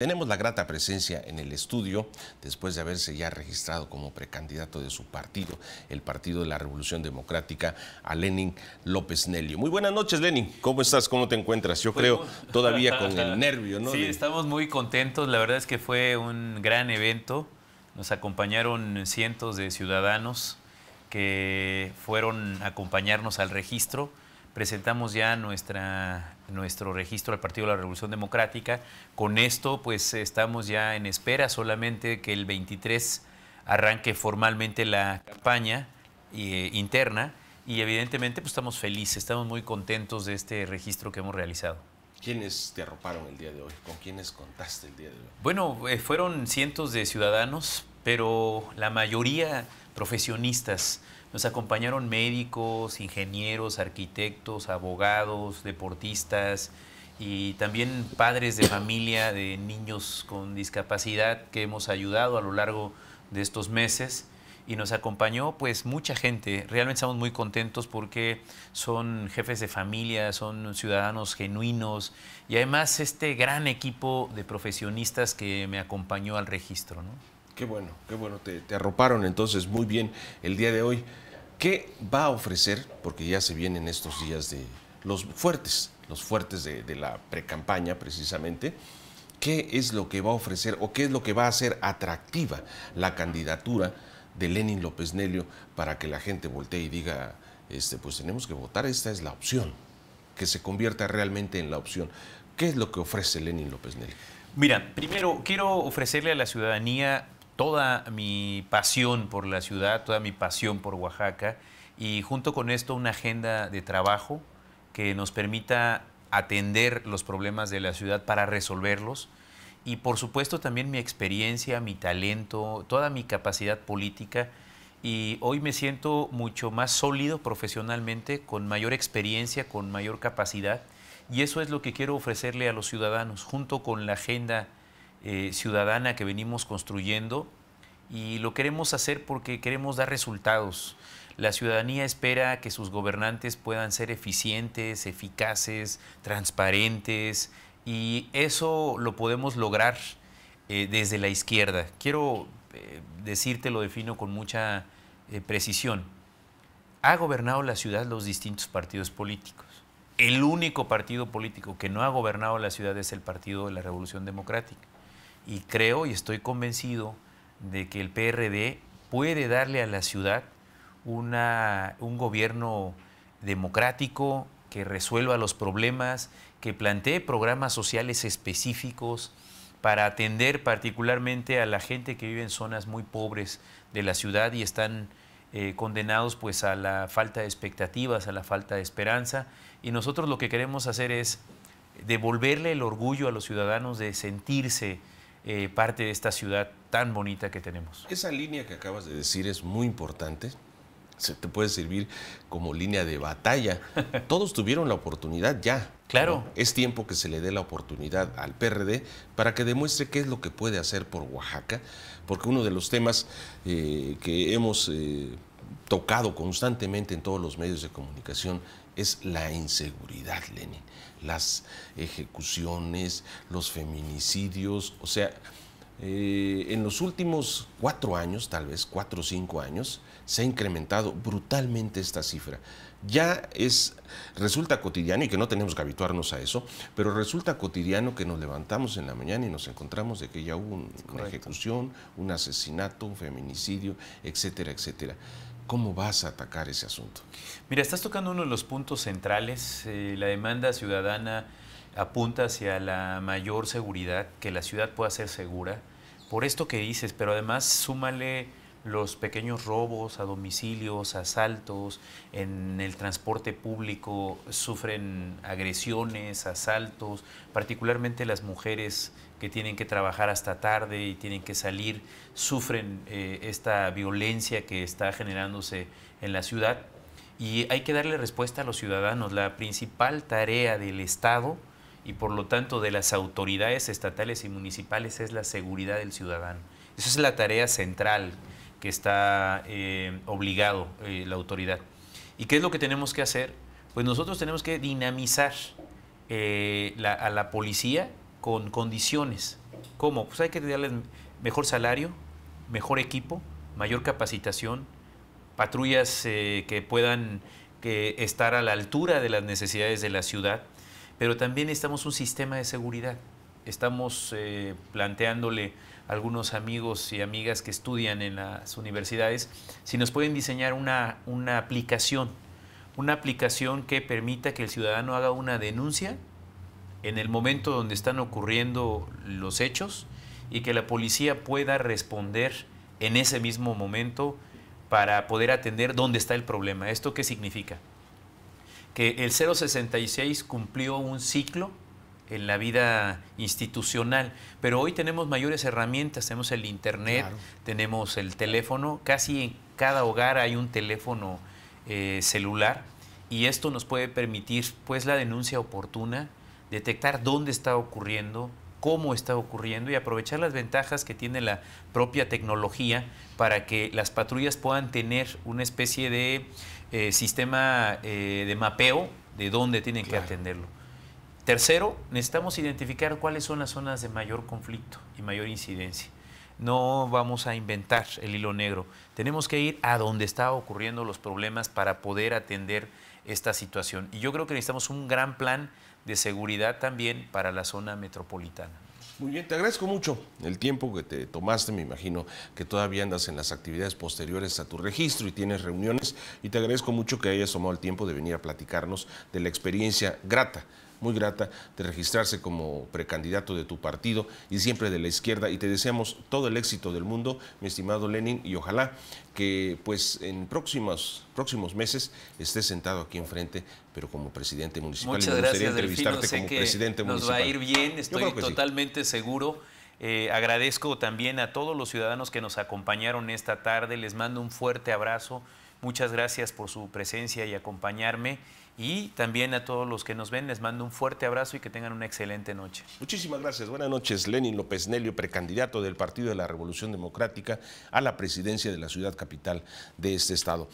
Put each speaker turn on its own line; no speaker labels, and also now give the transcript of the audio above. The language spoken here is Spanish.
Tenemos la grata presencia en el estudio, después de haberse ya registrado como precandidato de su partido, el Partido de la Revolución Democrática, a Lenin López Nelio. Muy buenas noches, Lenin. ¿Cómo estás? ¿Cómo te encuentras? Yo pues creo todavía con el nervio, ¿no? Sí,
estamos muy contentos. La verdad es que fue un gran evento. Nos acompañaron cientos de ciudadanos que fueron a acompañarnos al registro. Presentamos ya nuestra nuestro registro al Partido de la Revolución Democrática. Con esto, pues estamos ya en espera solamente que el 23 arranque formalmente la campaña eh, interna y evidentemente pues estamos felices, estamos muy contentos de este registro que hemos realizado.
¿Quiénes te arroparon el día de hoy? ¿Con quiénes contaste el
día de hoy? Bueno, eh, fueron cientos de ciudadanos, pero la mayoría profesionistas, nos acompañaron médicos, ingenieros, arquitectos, abogados, deportistas y también padres de familia de niños con discapacidad que hemos ayudado a lo largo de estos meses y nos acompañó pues mucha gente. Realmente estamos muy contentos porque son jefes de familia, son ciudadanos genuinos y además este gran equipo de profesionistas que me acompañó al registro. ¿no?
Qué bueno, qué bueno, te, arroparon entonces muy bien el día de hoy. ¿Qué va a ofrecer? Porque ya se vienen estos días de los fuertes, los fuertes de, de la precampaña precisamente. ¿Qué es lo que va a ofrecer o qué es lo que va a hacer atractiva la candidatura de Lenin López Nelio para que la gente voltee y diga, este, pues tenemos que votar, esta es la opción, que se convierta realmente en la opción? ¿Qué es lo que ofrece Lenin López Nelio? Mira,
primero quiero ofrecerle a la ciudadanía toda mi pasión por la ciudad, toda mi pasión por Oaxaca y junto con esto una agenda de trabajo que nos permita atender los problemas de la ciudad para resolverlos y por supuesto también mi experiencia, mi talento, toda mi capacidad política y hoy me siento mucho más sólido profesionalmente, con mayor experiencia, con mayor capacidad y eso es lo que quiero ofrecerle a los ciudadanos junto con la agenda eh, ciudadana que venimos construyendo y lo queremos hacer porque queremos dar resultados. La ciudadanía espera que sus gobernantes puedan ser eficientes, eficaces, transparentes y eso lo podemos lograr eh, desde la izquierda. Quiero eh, decirte, lo defino con mucha precisión. Ha gobernado la ciudad los distintos partidos políticos. El único partido político que no ha gobernado la ciudad es el Partido de la Revolución Democrática y creo y estoy convencido de que el PRD puede darle a la ciudad un gobierno democrático que resuelva los problemas, que plantee programas sociales específicos para atender particularmente a la gente que vive en zonas muy pobres de la ciudad y están eh, condenados pues a la falta de expectativas, a la falta de esperanza. Y nosotros lo que queremos hacer es devolverle el orgullo a los ciudadanos de sentirse eh, parte de esta ciudad tan bonita que tenemos.
Esa línea que acabas de decir es muy importante. Se te puede servir como línea de batalla. Todos tuvieron la oportunidad ya. Claro. Es tiempo que se le dé la oportunidad al PRD para que demuestre qué es lo que puede hacer por Oaxaca, porque uno de los temas eh, que hemos eh, tocado constantemente en todos los medios de comunicación es la inseguridad, Lenin. Las ejecuciones, los feminicidios, o sea, eh, en los últimos cuatro años, tal vez cuatro o cinco años, se ha incrementado brutalmente esta cifra. Ya es, resulta cotidiano, y que no tenemos que habituarnos a eso, pero resulta cotidiano que nos levantamos en la mañana y nos encontramos de que ya hubo una ejecución, un asesinato, un feminicidio, etcétera, etcétera. ¿Cómo vas a atacar ese asunto? Mira, estás tocando uno de los puntos centrales.
Eh, la demanda ciudadana apunta hacia la mayor seguridad, que la ciudad pueda ser segura, por esto que dices, pero además súmale los pequeños robos a domicilios, asaltos, en el transporte público sufren agresiones, asaltos, particularmente las mujeres que tienen que trabajar hasta tarde y tienen que salir, sufren eh, esta violencia que está generándose en la ciudad. Y hay que darle respuesta a los ciudadanos. La principal tarea del Estado y por lo tanto de las autoridades estatales y municipales es la seguridad del ciudadano. Esa es la tarea central que está eh, obligado eh, la autoridad. ¿Y qué es lo que tenemos que hacer? Pues nosotros tenemos que dinamizar eh, a la policía con condiciones. ¿Cómo? Pues hay que darles mejor salario, mejor equipo, mayor capacitación, patrullas eh, que puedan estar a la altura de las necesidades de la ciudad, pero también estamos un sistema de seguridad. Estamos eh, planteándole a algunos amigos y amigas que estudian en las universidades si nos pueden diseñar una, una aplicación, una aplicación que permita que el ciudadano haga una denuncia en el momento donde están ocurriendo los hechos y que la policía pueda responder en ese mismo momento para poder atender dónde está el problema. ¿Esto qué significa? Que el 066 cumplió un ciclo en la vida institucional, pero hoy tenemos mayores herramientas, tenemos el Internet, tenemos el teléfono, casi en cada hogar hay un teléfono eh, celular y esto nos puede permitir pues la denuncia oportuna, detectar dónde está ocurriendo, cómo está ocurriendo y aprovechar las ventajas que tiene la propia tecnología para que las patrullas puedan tener una especie de eh, sistema eh, de mapeo de dónde tienen que atenderlo. Tercero, necesitamos identificar cuáles son las zonas de mayor conflicto y mayor incidencia. No vamos a inventar el hilo negro. Tenemos que ir a donde están ocurriendo los problemas para poder atender esta situación. Y yo creo que necesitamos un gran plan de seguridad también para la zona metropolitana.
Muy bien, te agradezco mucho el tiempo que te tomaste, me imagino que todavía andas en las actividades posteriores a tu registro y tienes reuniones y te agradezco mucho que hayas tomado el tiempo de venir a platicarnos de la experiencia grata muy grata de registrarse como precandidato de tu partido y siempre de la izquierda. Y te deseamos todo el éxito del mundo, mi estimado Lenin, y ojalá que pues en próximos, próximos meses estés sentado aquí enfrente, pero como presidente municipal. Muchas y me gracias, entrevistarte como presidente municipal. nos va a ir bien, estoy
totalmente seguro. Eh, agradezco también a todos los ciudadanos que nos acompañaron esta tarde, les mando un fuerte abrazo. Muchas gracias por su presencia y acompañarme. Y también a todos los que nos ven, les mando un fuerte abrazo y que tengan una excelente noche.
Muchísimas gracias. Buenas noches, Lenin López Nelio, precandidato del Partido de la Revolución Democrática a la presidencia de la ciudad capital de este estado.